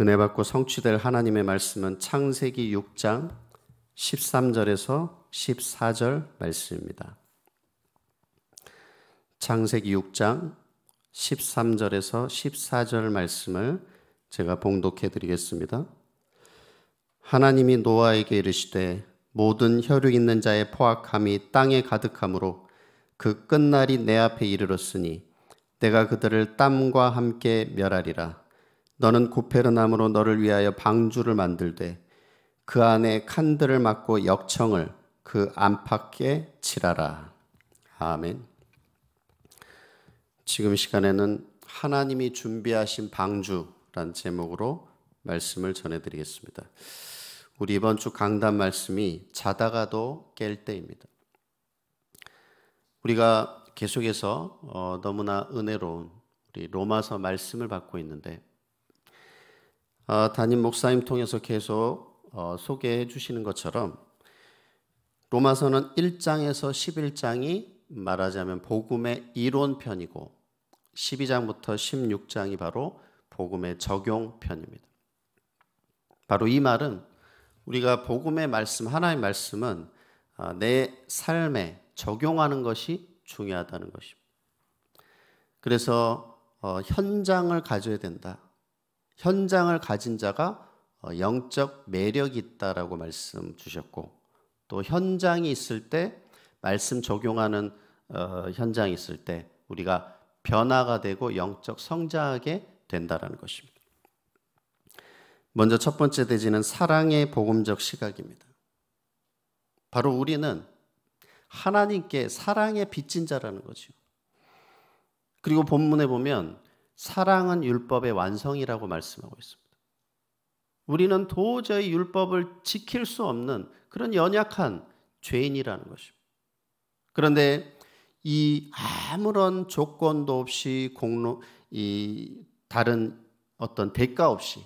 은혜 받고 성취될 하나님의 말씀은 창세기 6장 13절에서 14절 말씀입니다. 창세기 6장 13절에서 14절 말씀을 제가 봉독해 드리겠습니다. 하나님이 노아에게 이르시되 모든 혈육 있는 자의 포악함이 땅에 가득함으로 그 끝날이 내 앞에 이르렀으니 내가 그들을 땀과 함께 멸하리라. 너는 고페르나무로 너를 위하여 방주를 만들되 그 안에 칸들을 막고 역청을 그 안팎에 칠하라. 아멘. 지금 시간에는 하나님이 준비하신 방주란 제목으로 말씀을 전해드리겠습니다. 우리 이번 주 강단 말씀이 자다가도 깰 때입니다. 우리가 계속해서 어, 너무나 은혜로운 우리 로마서 말씀을 받고 있는데 어, 담임 목사님 통해서 계속 어, 소개해 주시는 것처럼 로마서는 1장에서 11장이 말하자면 복음의 이론편이고 12장부터 16장이 바로 복음의 적용편입니다. 바로 이 말은 우리가 복음의 말씀, 하나의 말씀은 어, 내 삶에 적용하는 것이 중요하다는 것입니다. 그래서 현장을 가져야 된다. 현장을 가진 자가 어, 영적 매력이 있다라고 말씀 주셨고 또 현장이 있을 때 말씀 적용하는 어, 현장이 있을 때 우리가 변화가 되고 영적 성장하게 된다라는 것입니다. 먼저 첫 번째 대지는 사랑의 복음적 시각입니다. 바로 우리는 하나님께 사랑의 빚진 자라는 거죠. 그리고 본문에 보면 사랑은 율법의 완성이라고 말씀하고 있습니다. 우리는 도저히 율법을 지킬 수 없는 그런 연약한 죄인이라는 것입니다. 그런데 이 아무런 조건도 없이 공로 이 다른 어떤 대가 없이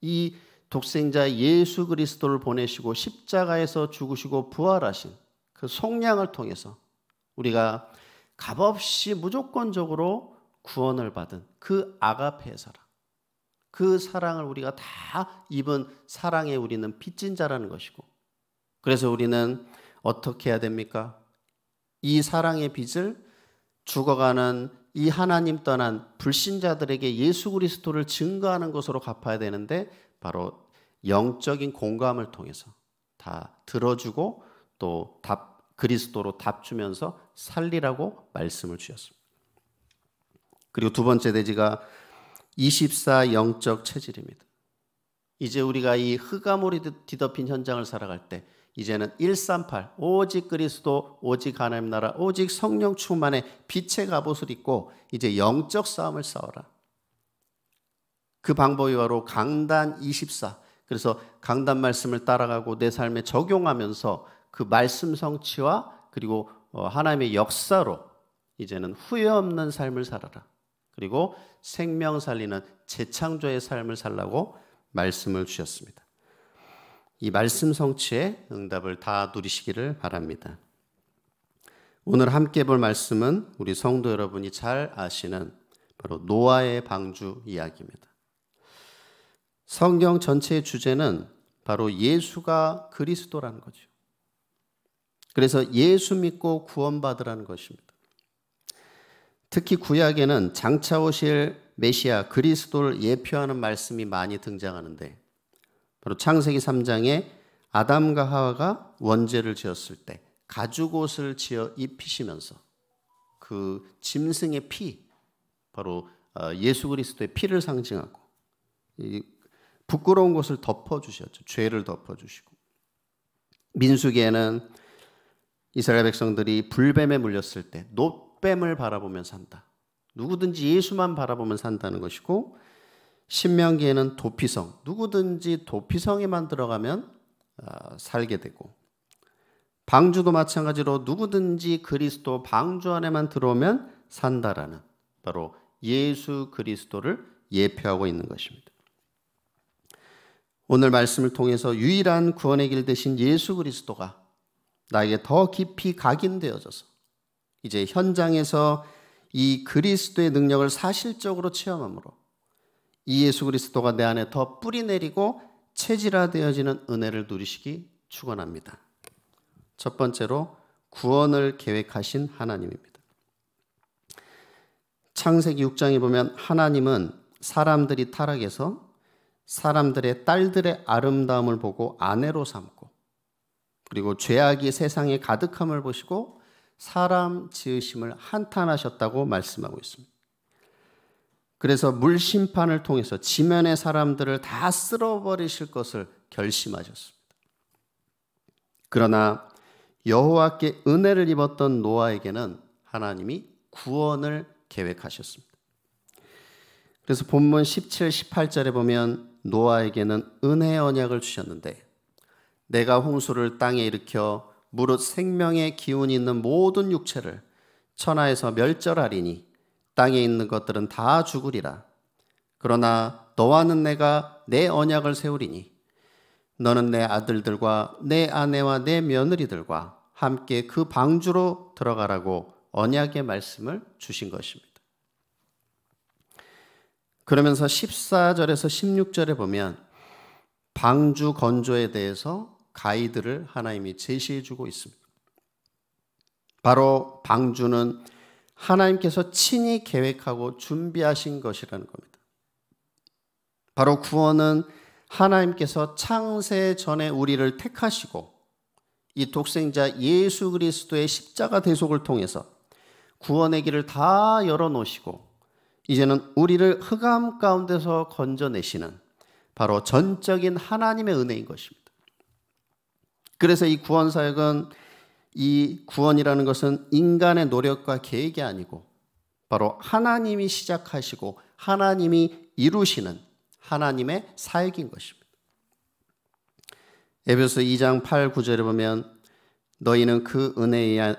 이 독생자 예수 그리스도를 보내시고 십자가에서 죽으시고 부활하신 그 속량을 통해서 우리가 값없이 무조건적으로 구원을 받은 그 아가페의 사랑. 그 사랑을 우리가 다 입은 사랑에 우리는 빚진 자라는 것이고. 그래서 우리는 어떻게 해야 됩니까? 이 사랑의 빚을 죽어가는 이 하나님 떠난 불신자들에게 예수 그리스도를 증거하는 것으로 갚아야 되는데 바로 영적인 공감을 통해서 다 들어주고 또답 그리스도로 답 주면서 살리라고 말씀을 주셨습니다. 그리고 두 번째 대지가 24 영적 체질입니다. 이제 우리가 이 흑암으로 뒤덮인 현장을 살아갈 때 이제는 138 오직 그리스도 오직 하나님 나라 오직 성령 충만의 빛의 갑옷을 입고 이제 영적 싸움을 싸워라. 그 방법이 바로 강단 24. 그래서 강단 말씀을 따라가고 내 삶에 적용하면서 그 말씀 성취와 그리고 어, 하나님의 역사로 이제는 후회 없는 삶을 살아라. 그리고 생명 살리는 재창조의 삶을 살라고 말씀을 주셨습니다. 이 말씀 성취의 응답을 다 누리시기를 바랍니다. 오늘 함께 볼 말씀은 우리 성도 여러분이 잘 아시는 바로 노아의 방주 이야기입니다. 성경 전체의 주제는 바로 예수가 그리스도라는 거죠. 그래서 예수 믿고 구원받으라는 것입니다. 특히 구약에는 장차 오실 메시아 그리스도를 예표하는 말씀이 많이 등장하는데 바로 창세기 3장에 아담과 하와가 원죄를 지었을 때 가죽옷을 지어 입히시면서 그 짐승의 피 바로 어, 예수 그리스도의 피를 상징하고 부끄러운 것을 덮어 주셨죠. 죄를 덮어 주시고 민수기에는 이스라엘 백성들이 불뱀에 물렸을 때높 목뱀을 바라보며 산다. 누구든지 예수만 바라보면 산다는 것이고 신명기에는 도피성 누구든지 도피성에만 들어가면 어, 살게 되고 방주도 마찬가지로 누구든지 그리스도 방주 안에만 들어오면 산다라는 바로 예수 그리스도를 예표하고 있는 것입니다. 오늘 말씀을 통해서 유일한 구원의 길 대신 예수 그리스도가 나에게 더 깊이 각인되어져서 이제 현장에서 이 그리스도의 능력을 사실적으로 체험함으로 이 예수 그리스도가 내 안에 더 뿌리 내리고 체질화되어지는 은혜를 누리시기 축원합니다. 첫 번째로 구원을 계획하신 하나님입니다. 창세기 6장에 보면 하나님은 사람들이 타락해서 사람들의 딸들의 아름다움을 보고 아내로 삼고 그리고 죄악이 세상에 가득함을 보시고 사람 지으심을 한탄하셨다고 말씀하고 있습니다. 그래서 물 심판을 통해서 지면의 사람들을 다 쓸어버리실 것을 결심하셨습니다. 그러나 여호와께 은혜를 입었던 노아에게는 하나님이 구원을 계획하셨습니다. 그래서 본문 17, 18절에 보면 노아에게는 은혜 언약을 주셨는데 내가 홍수를 땅에 일으켜 무릇 생명의 기운이 있는 모든 육체를 천하에서 멸절하리니 땅에 있는 것들은 다 죽으리라. 그러나 너와는 내가 내 언약을 세우리니 너는 내 아들들과 내 아내와 내 며느리들과 함께 그 방주로 들어가라고 언약의 말씀을 주신 것입니다. 그러면서 14절에서 16절에 보면 방주 건조에 대해서 가이드를 하나님이 제시해 주고 있습니다. 바로 방주는 하나님께서 친히 계획하고 준비하신 것이라는 겁니다. 바로 구원은 하나님께서 창세 전에 우리를 택하시고 이 독생자 예수 그리스도의 십자가 대속을 통해서 구원의 길을 다 열어놓으시고 이제는 우리를 흑암 가운데서 건져내시는 바로 전적인 하나님의 은혜인 것입니다. 그래서 이 구원 사역은 이 구원이라는 것은 인간의 노력과 계획이 아니고 바로 하나님이 시작하시고 하나님이 이루시는 하나님의 사역인 것입니다. 에베소 2장 8, 9절에 보면 너희는 그 은혜에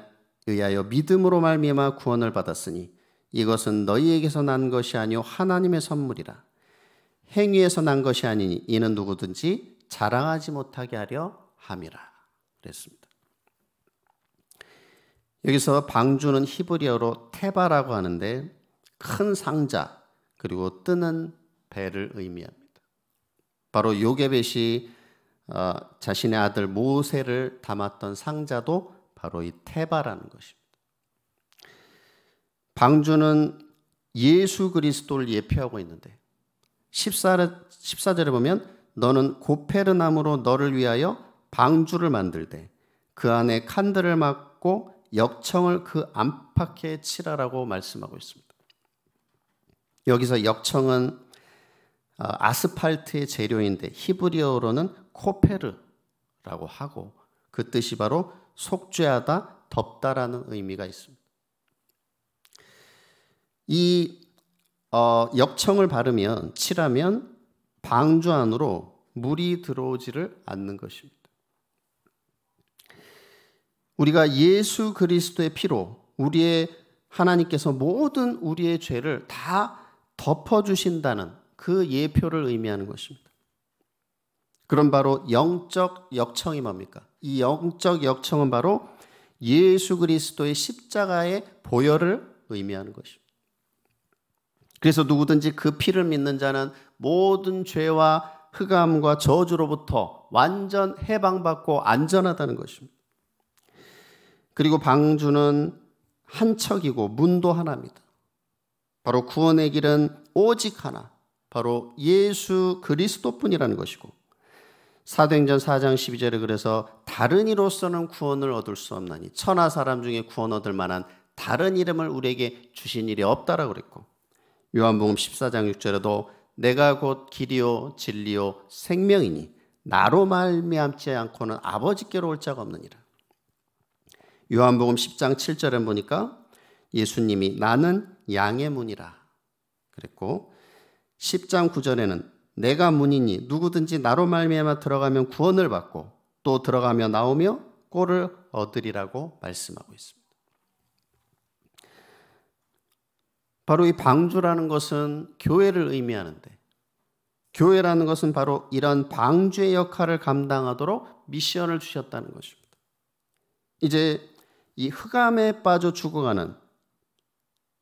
의하여 믿음으로 말미암아 구원을 받았으니 이것은 너희에게서 난 것이 아니요 하나님의 선물이라 행위에서 난 것이 아니니 이는 누구든지 자랑하지 못하게 하려 함이라 그랬습니다. 여기서 방주는 히브리어로 테바라고 하는데 큰 상자 그리고 뜨는 배를 의미합니다. 바로 요게벳이 어, 자신의 아들 모세를 담았던 상자도 바로 이 테바라는 것입니다. 방주는 예수 그리스도를 예표하고 있는데 14, 14절에 보면 너는 고페르 나무로 너를 위하여 방주를 만들때 그 안에 칸들을 막고 역청을 그 안팎에 칠하라고 말씀하고 있습니다. 여기서 역청은 어, 아스팔트의 재료인데 히브리어로는 코페르라고 하고 그 뜻이 바로 속죄하다, 덮다라는 의미가 있습니다. 이 어, 역청을 바르면 칠하면 방주 안으로 물이 들어오지를 않는 것입니다. 우리가 예수 그리스도의 피로 우리의 하나님께서 모든 우리의 죄를 다 덮어주신다는 그 예표를 의미하는 것입니다. 그럼 바로 영적 역청이 뭡니까? 이 영적 역청은 바로 예수 그리스도의 십자가의 보혈을 의미하는 것입니다. 그래서 누구든지 그 피를 믿는 자는 모든 죄와 흑암과 저주로부터 완전 해방받고 안전하다는 것입니다. 그리고 방주는 한 척이고 문도 하나입니다. 바로 구원의 길은 오직 하나, 바로 예수 그리스도뿐이라는 것이고 사도행전 4장 12절에 그래서 다른 이로서는 구원을 얻을 수 없나니 천하 사람 중에 구원 얻을 만한 다른 이름을 우리에게 주신 일이 없다라고 그랬고 요한복음 14장 6절에도 내가 곧 길이요 진리요 생명이니 나로 말미암지 않고는 아버지께로 올 자가 없느니라. 요한복음 10장 7절에 보니까 예수님이 나는 양의 문이라 그랬고 10장 9절에는 내가 문이니 누구든지 나로 말미암아 들어가면 구원을 받고 또 들어가며 나오며 꼴을 얻으리라고 말씀하고 있습니다. 바로 이 방주라는 것은 교회를 의미하는데 교회라는 것은 바로 이런 방주의 역할을 감당하도록 미션을 주셨다는 것입니다. 이제 이 흑암에 빠져 죽어가는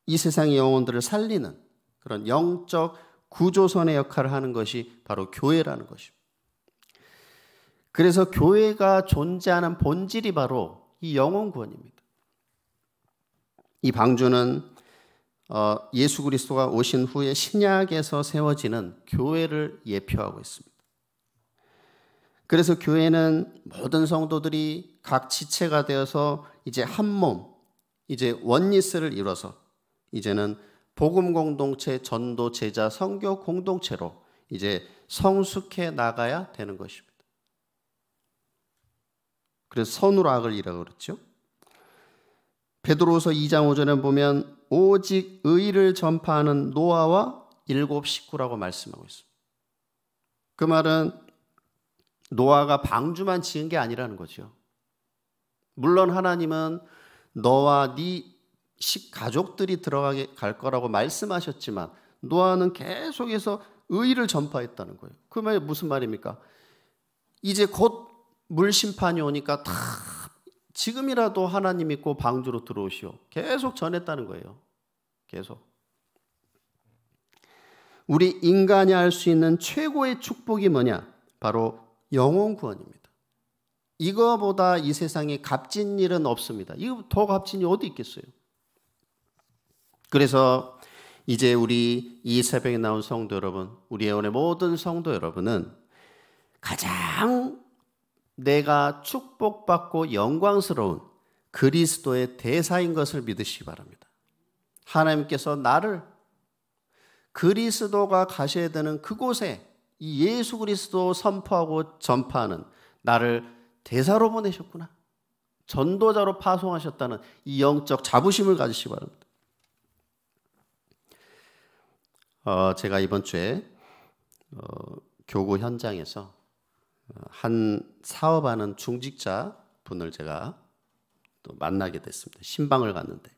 이 세상의 영혼들을 살리는 그런 영적 구조선의 역할을 하는 것이 바로 교회라는 것입니다. 그래서 교회가 존재하는 본질이 바로 이 영혼구원입니다. 이 방주는 어, 예수 그리스도가 오신 후에 신약에서 세워지는 교회를 예표하고 있습니다. 그래서 교회는 모든 성도들이 각 지체가 되어서 이제 한 몸, 이제 원리스를 이뤄서 이제는 복음 공동체, 전도, 제자, 성교 공동체로 이제 성숙해 나가야 되는 것입니다. 그래서 선으로 악을 이라고 그랬죠. 베드로서 2장 5절에 보면 오직 의를 전파하는 노아와 일곱 식구라고 말씀하고 있습니다. 그 말은 노아가 방주만 지은 게 아니라는 거죠. 물론 하나님은 너와 네 가족들이 들어가게 갈 거라고 말씀하셨지만 노아는 계속해서 의의를 전파했다는 거예요. 그 말이 무슨 말입니까? 이제 곧 물심판이 오니까 다 지금이라도 하나님 믿고 방주로 들어오시오. 계속 전했다는 거예요. 계속. 우리 인간이 할 수 있는 최고의 축복이 뭐냐? 바로 영혼 구원입니다. 이거보다 이 세상에 값진 일은 없습니다. 이거 더 값진 일 어디 있겠어요? 그래서 이제 우리 이 새벽에 나온 성도 여러분, 우리 예원의 모든 성도 여러분은 가장 내가 축복받고 영광스러운 그리스도의 대사인 것을 믿으시기 바랍니다. 하나님께서 나를 그리스도가 가셔야 되는 그곳에 이 예수 그리스도 선포하고 전파하는 나를 대사로 보내셨구나. 전도자로 파송하셨다는 이 영적 자부심을 가지시기 바랍니다. 어, 제가 이번 주에 어, 교구 현장에서 한 사업하는 중직자 분을 제가 또 만나게 됐습니다. 신방을 갔는데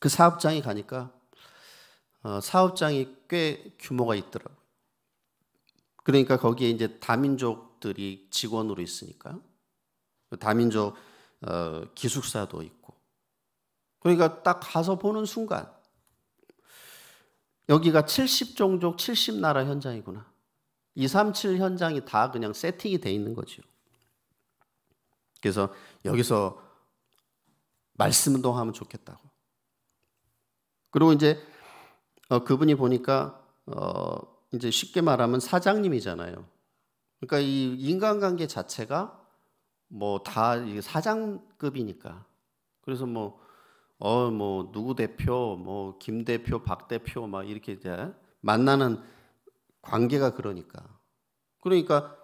그 사업장에 가니까 어, 사업장이 꽤 규모가 있더라고요. 그러니까 거기에 이제 다민족들이 직원으로 있으니까 그 다민족 어, 기숙사도 있고 그러니까 딱 가서 보는 순간 여기가 70종족 70나라 현장이구나. 237 현장이 다 그냥 세팅이 돼 있는 거죠. 그래서 여기서 말씀 운동하면 좋겠다고. 그리고 이제 어, 그분이 보니까 어, 이제 쉽게 말하면 사장님이잖아요. 그러니까 이 인간관계 자체가 뭐 다 사장급이니까. 그래서 뭐, 어, 뭐, 누구 대표, 뭐, 김 대표, 박 대표, 막 이렇게 이제 만나는 관계가 그러니까. 그러니까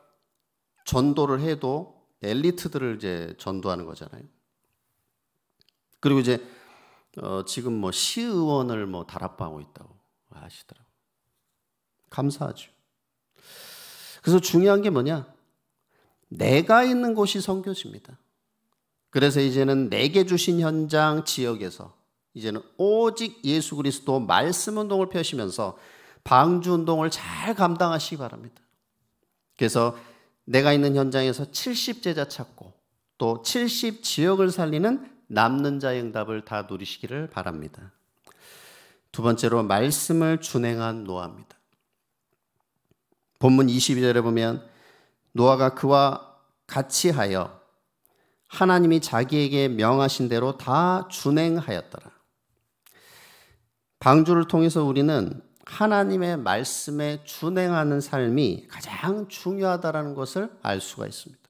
전도를 해도 엘리트들을 이제 전도하는 거잖아요. 그리고 이제 어, 지금 뭐 시의원을 뭐 다락방하고 있다고 하시더라고요. 감사하죠. 그래서 중요한 게 뭐냐? 내가 있는 곳이 선교지입니다. 그래서 이제는 내게 주신 현장 지역에서 이제는 오직 예수 그리스도 말씀 운동을 펴시면서 방주 운동을 잘 감당하시기 바랍니다. 그래서 내가 있는 현장에서 70 제자 찾고 또 70 지역을 살리는 남는 자의 응답을 다 누리시기를 바랍니다. 두 번째로 말씀을 준행한 노아입니다. 본문 22절에 보면 노아가 그와 같이 하여 하나님이 자기에게 명하신 대로 다 준행하였더라. 방주를 통해서 우리는 하나님의 말씀에 준행하는 삶이 가장 중요하다라는 것을 알 수가 있습니다.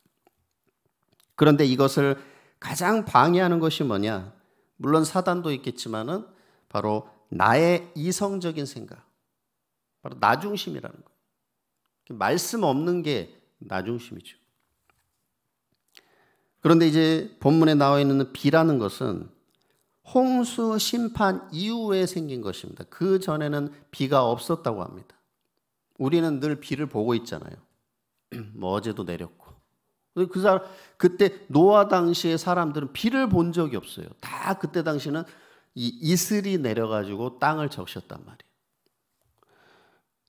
그런데 이것을 가장 방해하는 것이 뭐냐? 물론 사단도 있겠지만은 바로 나의 이성적인 생각, 바로 나 중심이라는 것. 말씀 없는 게 나중심이죠. 그런데 이제 본문에 나와 있는 비라는 것은 홍수 심판 이후에 생긴 것입니다. 그 전에는 비가 없었다고 합니다. 우리는 늘 비를 보고 있잖아요. 뭐 어제도 내렸고. 그 사람 그때 노아 당시의 사람들은 비를 본 적이 없어요. 다 그때 당시는 이 이슬이 내려가지고 땅을 적셨단 말이에요.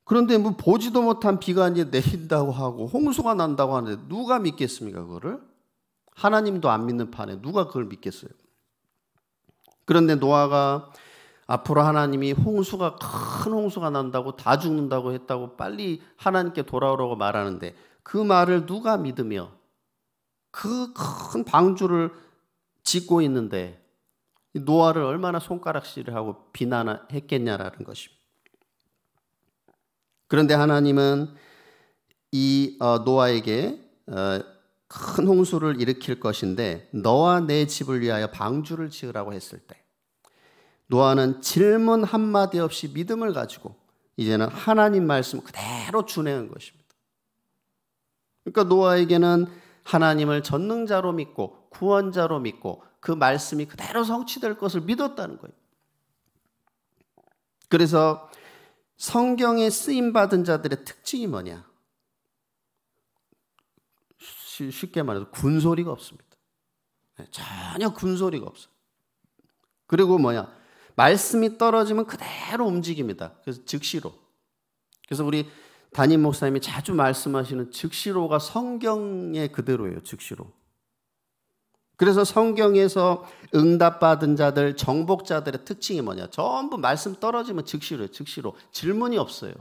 그런데 뭐 보지도 못한 비가 이제 내린다고 하고 홍수가 난다고 하는데 누가 믿겠습니까 그거를? 하나님도 안 믿는 판에 누가 그걸 믿겠어요? 그런데 노아가 앞으로 하나님이 홍수가 큰 홍수가 난다고 다 죽는다고 했다고 빨리 하나님께 돌아오라고 말하는데 그 말을 누가 믿으며 그 큰 방주를 짓고 있는데 노아를 얼마나 손가락질을 하고 비난했겠냐라는 것입니다. 그런데 하나님은 이 어, 노아에게 어, 큰 홍수를 일으킬 것인데 너와 내 집을 위하여 방주를 지으라고 했을 때 노아는 질문 한마디 없이 믿음을 가지고 이제는 하나님 말씀 그대로 준행한 것입니다. 그러니까 노아에게는 하나님을 전능자로 믿고 구원자로 믿고 그 말씀이 그대로 성취될 것을 믿었다는 거예요. 그래서 성경에 쓰임 받은 자들의 특징이 뭐냐? 쉽게 말해서 군소리가 없습니다. 네, 전혀 군소리가 없어요. 그리고 뭐냐? 말씀이 떨어지면 그대로 움직입니다. 그래서 즉시로. 그래서 우리 담임 목사님이 자주 말씀하시는 즉시로가 성경에 그대로예요. 즉시로. 그래서 성경에서 응답받은 자들, 정복자들의 특징이 뭐냐? 전부 말씀 떨어지면 즉시로, 즉시로. 질문이 없어요.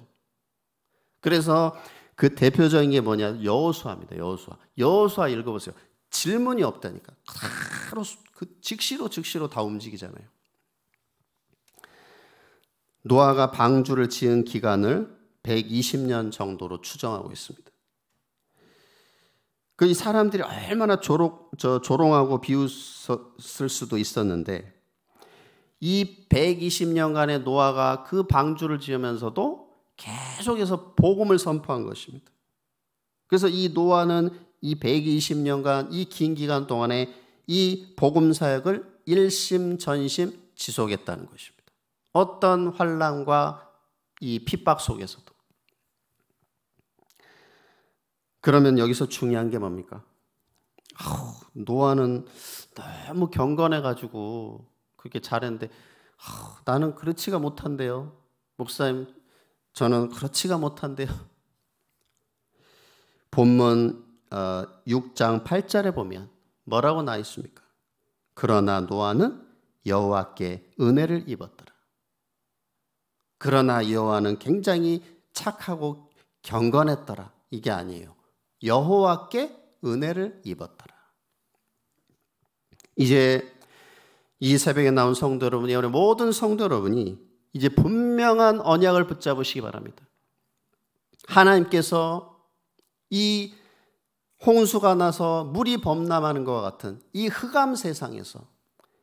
그래서 그 대표적인 게 뭐냐? 여호수아입니다. 여호수아. 여호수아 읽어보세요. 질문이 없다니까. 바로 그 즉시로 즉시로 다 움직이잖아요. 노아가 방주를 지은 기간을 120년 정도로 추정하고 있습니다. 그 사람들이 얼마나 조롱, 저, 조롱하고 비웃었을 수도 있었는데 이 120년간의 노아가 그 방주를 지으면서도 계속해서 복음을 선포한 것입니다. 그래서 이 노아는 이 120년간 이 긴 기간 동안에 이 복음 사역을 일심 전심 지속했다는 것입니다. 어떤 환란과 이 핍박 속에서도 그러면 여기서 중요한 게 뭡니까? 아우, 노아는 너무 경건해가지고 그렇게 잘했는데 아우, 나는 그렇지가 못한데요. 목사님, 저는 그렇지가 못한데요. 본문 6장 어, 8절에 보면 뭐라고 나 있습니까? 그러나 노아는 여호와께 은혜를 입었더라. 그러나 여호와는 굉장히 착하고 경건했더라. 이게 아니에요. 여호와께 은혜를 입었더라. 이제 이 새벽에 나온 성도 여러분이 오늘 모든 성도 여러분이 이제 분명한 언약을 붙잡으시기 바랍니다. 하나님께서 이 홍수가 나서 물이 범람하는 것과 같은 이 흑암 세상에서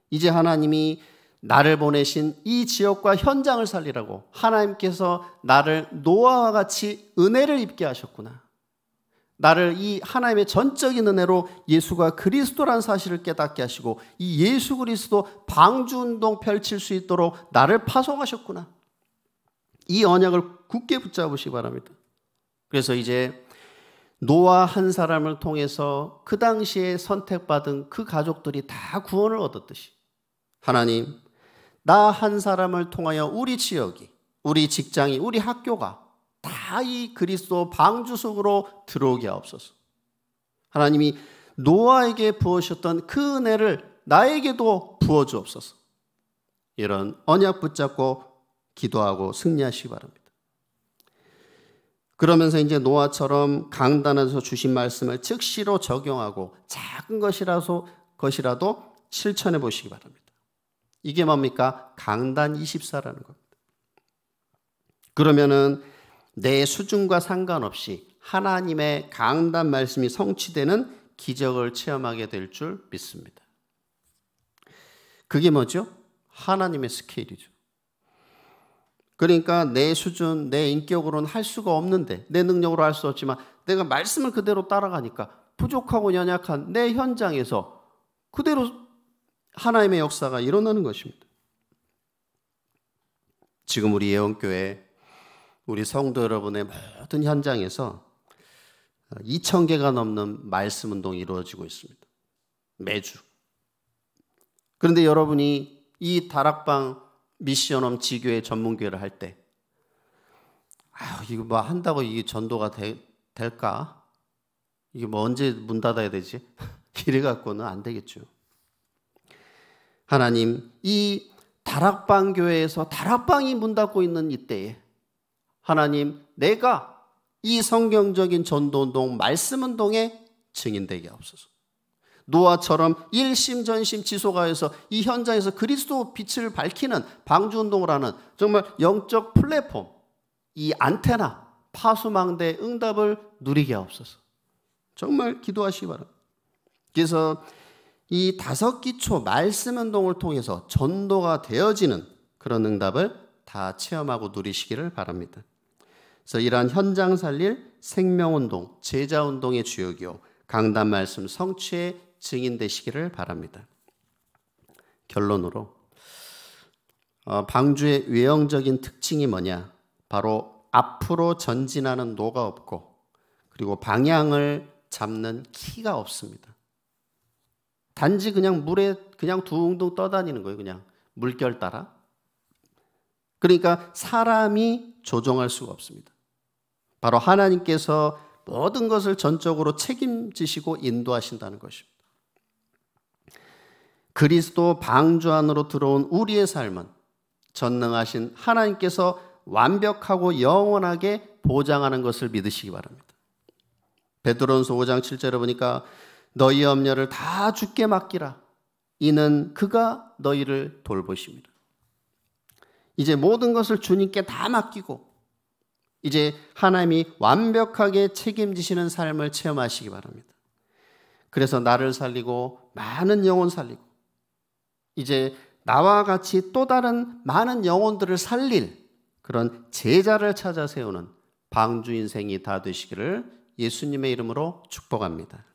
이제 하나님이 나를 보내신 이 지역과 현장을 살리라고 하나님께서 나를 노아와 같이 은혜를 입게 하셨구나. 나를 이 하나님의 전적인 은혜로 예수가 그리스도란 사실을 깨닫게 하시고 이 예수 그리스도 방주운동 펼칠 수 있도록 나를 파송하셨구나. 이 언약을 굳게 붙잡으시기 바랍니다. 그래서 이제 노아 한 사람을 통해서 그 당시에 선택받은 그 가족들이 다 구원을 얻었듯이 하나님, 나 한 사람을 통하여 우리 지역이, 우리 직장이, 우리 학교가 다이 그리스도 방주 속으로 들어오게 하옵소서. 하나님이 노아에게 부으셨던 그 은혜를 나에게도 부어주옵소서. 이런 언약 붙잡고 기도하고 승리하시기 바랍니다. 그러면서 이제 노아처럼 강단에서 주신 말씀을 즉시로 적용하고 작은 것이라서 것이라도 실천해 보시기 바랍니다. 이게 뭡니까? 강단 24라는 겁니다. 그러면은 내 수준과 상관없이 하나님의 강단 말씀이 성취되는 기적을 체험하게 될 줄 믿습니다. 그게 뭐죠? 하나님의 스케일이죠. 그러니까 내 수준, 내 인격으로는 할 수가 없는데, 내 능력으로 할 수 없지만, 내가 말씀을 그대로 따라가니까 부족하고 연약한 내 현장에서 그대로 하나님의 역사가 일어나는 것입니다. 지금 우리 예원교회 우리 성도 여러분의 모든 현장에서 2천 개가 넘는 말씀 운동이 이루어지고 있습니다. 매주. 그런데 여러분이 이 다락방 미션홈 지교회 전문교회를 할 때, 아 이거 뭐 한다고 이게 전도가 되, 될까? 이게 뭐 언제 문 닫아야 되지? 이래 갖고는 안 되겠죠. 하나님, 이 다락방 교회에서 다락방이 문 닫고 있는 이때에 하나님, 내가 이 성경적인 전도운동, 말씀운동에 증인되게 하옵소서. 노아처럼 일심전심 지속하여서 이 현장에서 그리스도 빛을 밝히는 방주운동을 하는 정말 영적 플랫폼, 이 안테나, 파수망대 응답을 누리게 하옵서 정말 기도하시기 바랍니다. 그래서 이 다섯 기초 말씀 운동을 통해서 전도가 되어지는 그런 응답을 다 체험하고 누리시기를 바랍니다. 그래서 이러한 현장 살릴 생명운동, 제자운동의 주역이요. 강단 말씀 성취의 증인 되시기를 바랍니다. 결론으로 어, 방주의 외형적인 특징이 뭐냐? 바로 앞으로 전진하는 노가 없고 그리고 방향을 잡는 키가 없습니다. 단지 그냥 물에 그냥 둥둥 떠다니는 거예요. 그냥 물결 따라. 그러니까 사람이 조종할 수가 없습니다. 바로 하나님께서 모든 것을 전적으로 책임지시고 인도하신다는 것입니다. 그리스도 방주 안으로 들어온 우리의 삶은 전능하신 하나님께서 완벽하고 영원하게 보장하는 것을 믿으시기 바랍니다. 베드로전서 5장 7절에 보니까 너희 염려를 다 주께 맡기라. 이는 그가 너희를 돌보십니다. 이제 모든 것을 주님께 다 맡기고 이제 하나님이 완벽하게 책임지시는 삶을 체험하시기 바랍니다. 그래서 나를 살리고 많은 영혼 살리고 이제 나와 같이 또 다른 많은 영혼들을 살릴 그런 제자를 찾아 세우는 방주 인생이 다 되시기를 예수님의 이름으로 축복합니다.